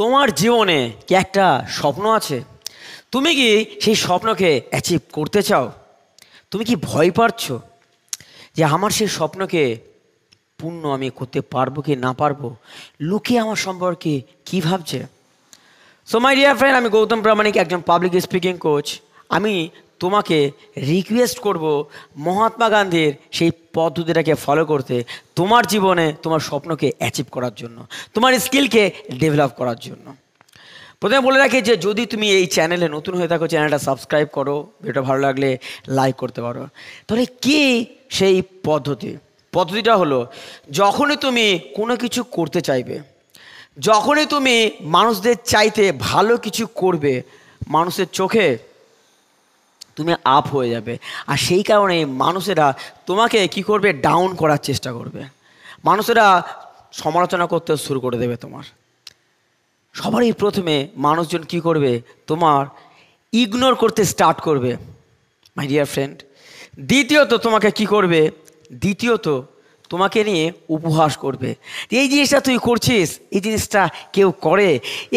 তোমার জীবনে কি একটা স্বপ্ন আছে তুমি কি সেই স্বপ্নকে অ্যাচিভ করতে চাও তুমি কি ভয় পাচ্ছ যে আমার সেই স্বপ্নকে পূর্ণ আমি করতে পারবো কি না পারবো লোকে আমার সম্পর্কে কী ভাবছে সো মাই ডিয়ার ফ্রেন্ড আমি গৌতম প্রামাণিক একজন পাবলিক স্পিকিং কোচ আমি তোমাকে রিকোয়েস্ট করব মহাত্মা গান্ধীর সেই পদ্ধতিটাকে ফলো করতে তোমার জীবনে তোমার স্বপ্নকে অ্যাচিভ করার জন্য তোমার স্কিলকে ডেভেলপ করার জন্য প্রথমে বলে রাখি যে যদি তুমি এই চ্যানেলে নতুন হয়ে থাকো চ্যানেলটা সাবস্ক্রাইব করো ভিডিওটা ভালো লাগলে লাইক করতে পারো তাহলে কি সেই পদ্ধতি পদ্ধতিটা হলো যখনই তুমি কোনো কিছু করতে চাইবে যখনই তুমি মানুষদের চাইতে ভালো কিছু করবে মানুষের চোখে তুমি আপ হয়ে যাবে আর সেই কারণে মানুষেরা তোমাকে কি করবে ডাউন করার চেষ্টা করবে মানুষেরা সমালোচনা করতে শুরু করে দেবে তোমার সবারই প্রথমে মানুষজন কি করবে তোমার ইগনোর করতে স্টার্ট করবে মাই ডিয়ার ফ্রেন্ড দ্বিতীয়ত তোমাকে কি করবে দ্বিতীয়ত তোমাকে নিয়ে উপহাস করবে এই জিনিসটা তুই করছিস এই জিনিসটা কেউ করে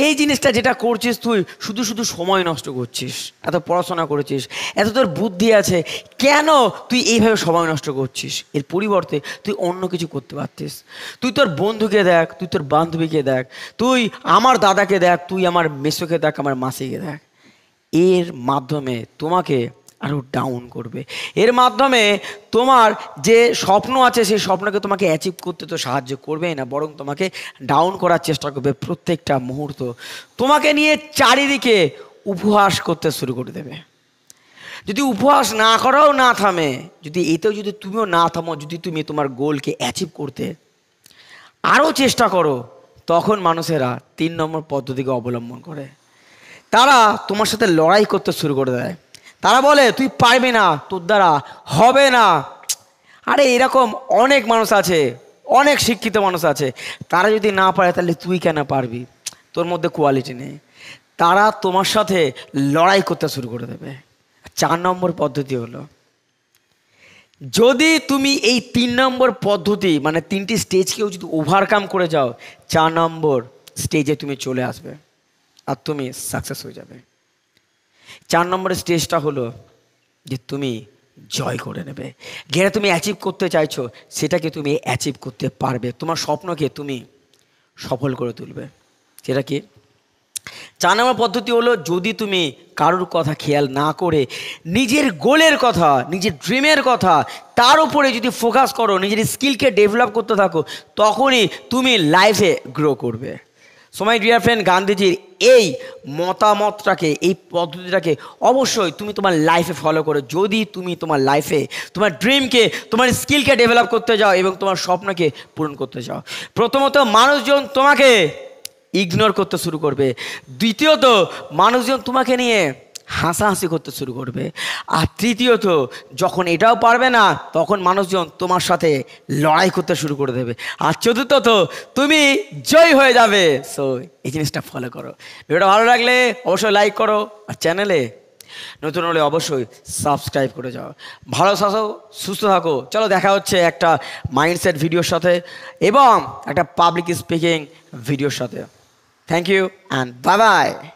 এই জিনিসটা যেটা করছিস তুই শুধু শুধু সময় নষ্ট করছিস এত পড়াশোনা করেছিস এত তোর বুদ্ধি আছে কেন তুই এইভাবে সময় নষ্ট করছিস এর পরিবর্তে তুই অন্য কিছু করতে পারতিস তুই তোর বন্ধুকে দেখ তুই তোর বান্ধবীকে দেখ তুই আমার দাদাকে দেখ তুই আমার মেসোকে দেখ আমার মাসিকে দেখ এর মাধ্যমে তোমাকে আরও ডাউন করবে এর মাধ্যমে তোমার যে স্বপ্ন আছে সেই স্বপ্নকে তোমাকে অ্যাচিভ করতে তো সাহায্য করবে না বরং তোমাকে ডাউন করার চেষ্টা করবে প্রত্যেকটা মুহূর্ত তোমাকে নিয়ে চারিদিকে উপহাস করতে শুরু করে দেবে যদি উপহাস না করাও না থামে যদি এতেও যদি তুমিও না থামো যদি তুমি তোমার গোলকে অ্যাচিভ করতে আরও চেষ্টা করো তখন মানুষেরা তিন নম্বর পদ্ধতিকে অবলম্বন করে তারা তোমার সাথে লড়াই করতে শুরু করে দেয় তারা বলে তুই পারবি না তোর দ্বারা হবে না আরে এরকম অনেক মানুষ আছে অনেক শিক্ষিত মানুষ আছে তারা যদি না পারে তাহলে তুই কেন পারবি তোর মধ্যে কোয়ালিটি নেই তারা তোমার সাথে লড়াই করতে শুরু করে দেবে চার নম্বর পদ্ধতি হলো যদি তুমি এই তিন নম্বর পদ্ধতি মানে তিনটি স্টেজকেও যদি ওভারকাম করে যাও চার নম্বর স্টেজে তুমি চলে আসবে আর তুমি সাকসেস হয়ে যাবে চার নম্বরের স্টেজটা হলো যে তুমি জয় করে নেবে যেটা তুমি অ্যাচিভ করতে চাইছো সেটাকে তুমি অ্যাচিভ করতে পারবে তোমার স্বপ্নকে তুমি সফল করে তুলবে সেটা কি চার নম্বর পদ্ধতি হলো যদি তুমি কারোর কথা খেয়াল না করে নিজের গোলের কথা নিজের ড্রিমের কথা তার উপরে যদি ফোকাস করো নিজের স্কিলকে ডেভেলপ করতে থাকো তখনই তুমি লাইফে গ্রো করবে সময় ডিয়ার ফ্রেন্ড গান্ধীজির এই মতামতটাকে এই পদ্ধতিটাকে অবশ্যই তুমি তোমার লাইফে ফলো করো যদি তুমি তোমার লাইফে তোমার ড্রিমকে তোমার স্কিলকে ডেভেলপ করতে যাও এবং তোমার স্বপ্নকে পূরণ করতে যাও প্রথমত মানুষজন তোমাকে ইগনোর করতে শুরু করবে দ্বিতীয়ত মানুষজন তোমাকে নিয়ে হাসাহাসি করতে শুরু করবে আর তৃতীয়ত যখন এটাও পারবে না তখন মানুষজন তোমার সাথে লড়াই করতে শুরু করে দেবে আর চতুর্থত তুমি জয় হয়ে যাবে সো এই জিনিসটা ফলো করো ভিডিওটা ভালো লাগলে অবশ্যই লাইক করো আর চ্যানেলে নতুন হলে অবশ্যই সাবস্ক্রাইব করে যাও ভালো থাকো সুস্থ থাকো চলো দেখা হচ্ছে একটা মাইন্ডসেট ভিডিওর সাথে এবং একটা পাবলিক স্পিকিং ভিডিওর সাথে thank you and bye by